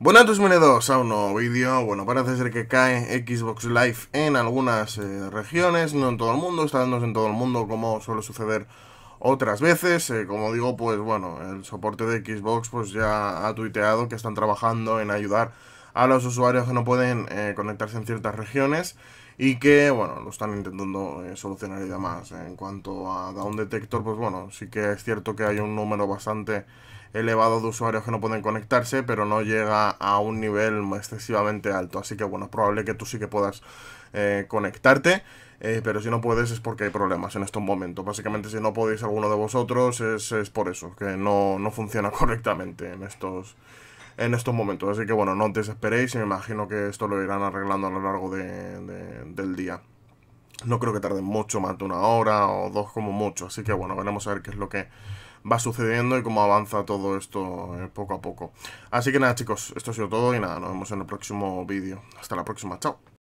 Buenas bienvenidos a un nuevo vídeo. Bueno, parece ser que cae Xbox Live en algunas eh, regiones, no en todo el mundo, está dándose en todo el mundo como suele suceder otras veces. Eh, como digo, pues bueno, el soporte de Xbox pues ya ha tuiteado que están trabajando en ayudar a los usuarios que no pueden eh, conectarse en ciertas regiones y que, bueno, lo están intentando eh, solucionar y demás. En cuanto a Down Detector, pues bueno, sí que es cierto que hay un número bastante elevado de usuarios que no pueden conectarse, pero no llega a un nivel excesivamente alto. Así que, bueno, es probable que tú sí que puedas eh, conectarte. pero si no puedes es porque hay problemas en estos momentos. Básicamente si no podéis alguno de vosotros es, por eso, que no, no funciona correctamente en estos, en estos momentos. Así que bueno, no os desesperéis y me imagino que esto lo irán arreglando a lo largo del día. No creo que tarde mucho, más de una hora o dos como mucho. Así que bueno, veremos a ver qué es lo que va sucediendo y cómo avanza todo esto eh, poco a poco. Así que nada chicos, esto ha sido todo y nada, nos vemos en el próximo vídeo. Hasta la próxima, chao.